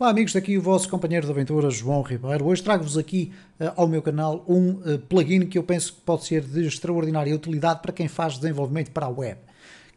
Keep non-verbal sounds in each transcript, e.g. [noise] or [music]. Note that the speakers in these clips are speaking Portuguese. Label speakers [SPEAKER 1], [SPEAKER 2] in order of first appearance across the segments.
[SPEAKER 1] Olá amigos, daqui o vosso companheiro de aventura João Ribeiro. Hoje trago-vos aqui uh, ao meu canal um uh, plugin que eu penso que pode ser de extraordinária utilidade para quem faz desenvolvimento para a web.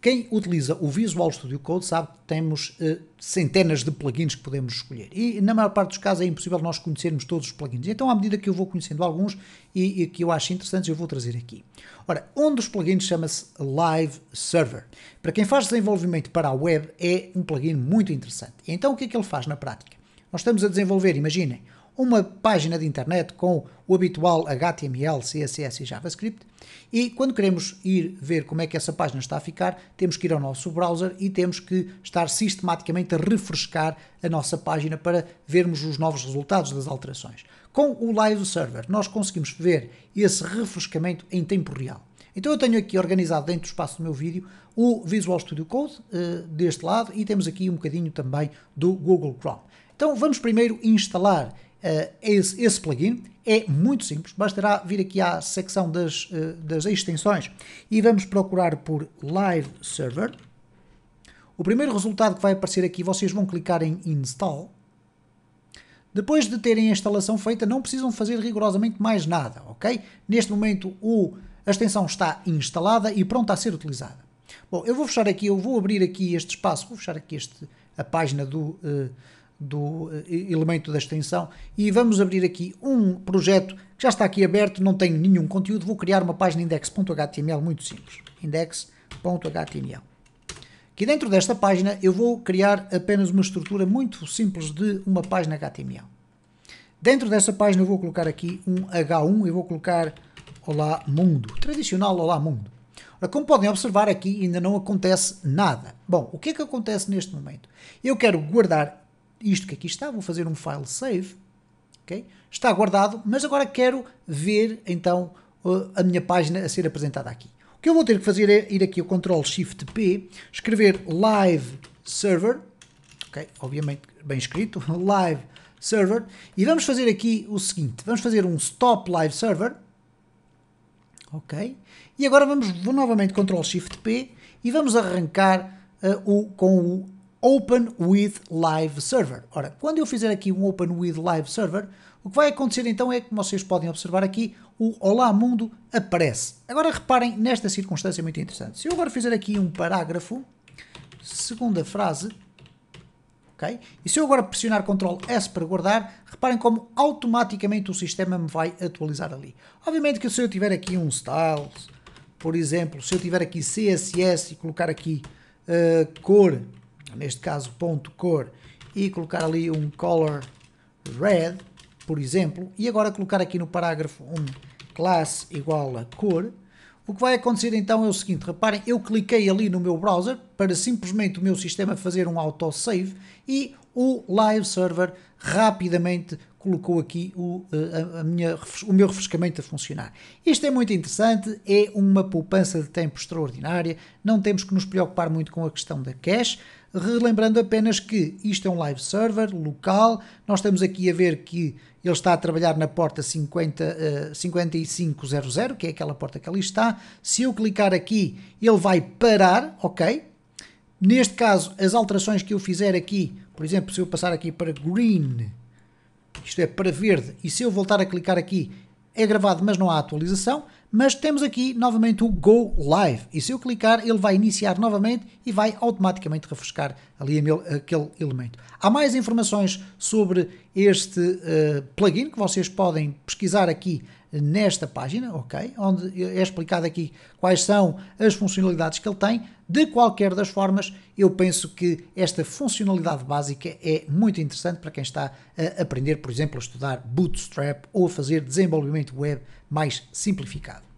[SPEAKER 1] Quem utiliza o Visual Studio Code sabe que temos eh, centenas de plugins que podemos escolher. E na maior parte dos casos é impossível nós conhecermos todos os plugins. Então, à medida que eu vou conhecendo alguns e, e que eu acho interessantes, eu vou trazer aqui. Ora, um dos plugins chama-se Live Server. Para quem faz desenvolvimento para a web, é um plugin muito interessante. Então, o que é que ele faz na prática? Nós estamos a desenvolver, imaginem, uma página de internet com o habitual HTML, CSS e JavaScript. E quando queremos ir ver como é que essa página está a ficar, temos que ir ao nosso browser e temos que estar sistematicamente a refrescar a nossa página para vermos os novos resultados das alterações. Com o Live Server, nós conseguimos ver esse refrescamento em tempo real. Então eu tenho aqui organizado dentro do espaço do meu vídeo o Visual Studio Code uh, deste lado e temos aqui um bocadinho também do Google Chrome. Então vamos primeiro instalar eh, esse, esse plugin. É muito simples, bastará vir aqui à secção das, eh, das extensões e vamos procurar por Live Server. O primeiro resultado que vai aparecer aqui, vocês vão clicar em Install. Depois de terem a instalação feita, não precisam fazer rigorosamente mais nada, ok? Neste momento o, a extensão está instalada e pronta a ser utilizada. Bom, eu vou fechar aqui, eu vou abrir aqui este espaço, vou fechar aqui este, a página do, uh, do eh, elemento da extensão e vamos abrir aqui um projeto que já está aqui aberto, não tem nenhum conteúdo, vou criar uma página index.html muito simples, index.html. Aqui dentro desta página eu vou criar apenas uma estrutura muito simples de uma página HTML. Dentro dessa página eu vou colocar aqui um H1, e vou colocar Olá Mundo, tradicional Olá Mundo. Ora, como podem observar aqui ainda não acontece nada. Bom, o que é que acontece neste momento? Eu quero guardar isto que aqui está, vou fazer um file save, okay? está guardado, mas agora quero ver então eh, a minha página a ser apresentada aqui. O que eu vou ter que fazer é ir aqui ao Ctrl Shift P, escrever Live Server, okay? obviamente bem escrito, [laughs] Live Server, e vamos fazer aqui o seguinte, vamos fazer um Stop Live Server, ok? E agora vamos vou novamente Ctrl Shift P e vamos arrancar uh, o, com o Open with Live Server. Ora, quando eu fizer aqui um Open with Live Server, o que vai acontecer então é que vocês podem observar aqui o Olá Mundo aparece. Agora reparem nesta circunstância muito interessante. Se eu agora fizer aqui um parágrafo, segunda frase, ok? E se eu agora pressionar Ctrl S para guardar, reparem como automaticamente o sistema me vai atualizar ali. Obviamente que se eu tiver aqui um styles, por exemplo, se eu tiver aqui CSS e colocar aqui uh, cor então, neste caso ponto cor, e colocar ali um color red, por exemplo, e agora colocar aqui no parágrafo um class igual a cor, o que vai acontecer então é o seguinte, reparem, eu cliquei ali no meu browser para simplesmente o meu sistema fazer um autosave e o live server rapidamente colocou aqui o, eh, a, a minha, o meu refrescamento a funcionar. Isto é muito interessante, é uma poupança de tempo extraordinária, não temos que nos preocupar muito com a questão da cache, relembrando apenas que isto é um live server local, nós estamos aqui a ver que ele está a trabalhar na porta 50, uh, 5500, que é aquela porta que ali está, se eu clicar aqui ele vai parar, ok? Neste caso, as alterações que eu fizer aqui, por exemplo, se eu passar aqui para green, isto é para verde, e se eu voltar a clicar aqui é gravado mas não há atualização, mas temos aqui novamente o Go Live e se eu clicar ele vai iniciar novamente e vai automaticamente refrescar ali aquele elemento. Há mais informações sobre este uh, plugin que vocês podem pesquisar aqui nesta página, ok? Onde é explicado aqui quais são as funcionalidades que ele tem. De qualquer das formas, eu penso que esta funcionalidade básica é muito interessante para quem está a aprender, por exemplo, a estudar Bootstrap ou a fazer desenvolvimento web mais simplificado.